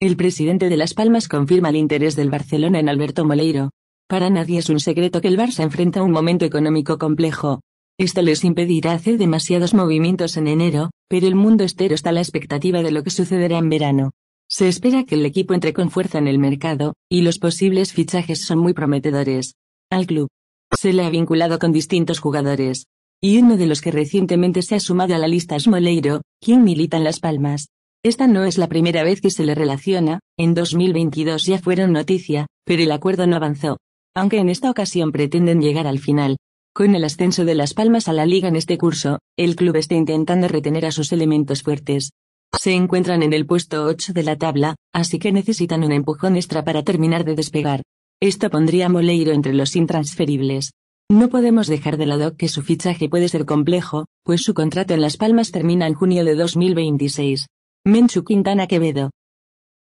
El presidente de Las Palmas confirma el interés del Barcelona en Alberto Moleiro. Para nadie es un secreto que el Barça enfrenta un momento económico complejo. Esto les impedirá hacer demasiados movimientos en enero, pero el mundo estero está a la expectativa de lo que sucederá en verano. Se espera que el equipo entre con fuerza en el mercado, y los posibles fichajes son muy prometedores. Al club se le ha vinculado con distintos jugadores. Y uno de los que recientemente se ha sumado a la lista es Moleiro, quien milita en Las Palmas. Esta no es la primera vez que se le relaciona, en 2022 ya fueron noticia, pero el acuerdo no avanzó. Aunque en esta ocasión pretenden llegar al final. Con el ascenso de Las Palmas a la liga en este curso, el club está intentando retener a sus elementos fuertes. Se encuentran en el puesto 8 de la tabla, así que necesitan un empujón extra para terminar de despegar. Esto pondría a Moleiro entre los intransferibles. No podemos dejar de lado que su fichaje puede ser complejo, pues su contrato en Las Palmas termina en junio de 2026. Menchu Quintana Quevedo.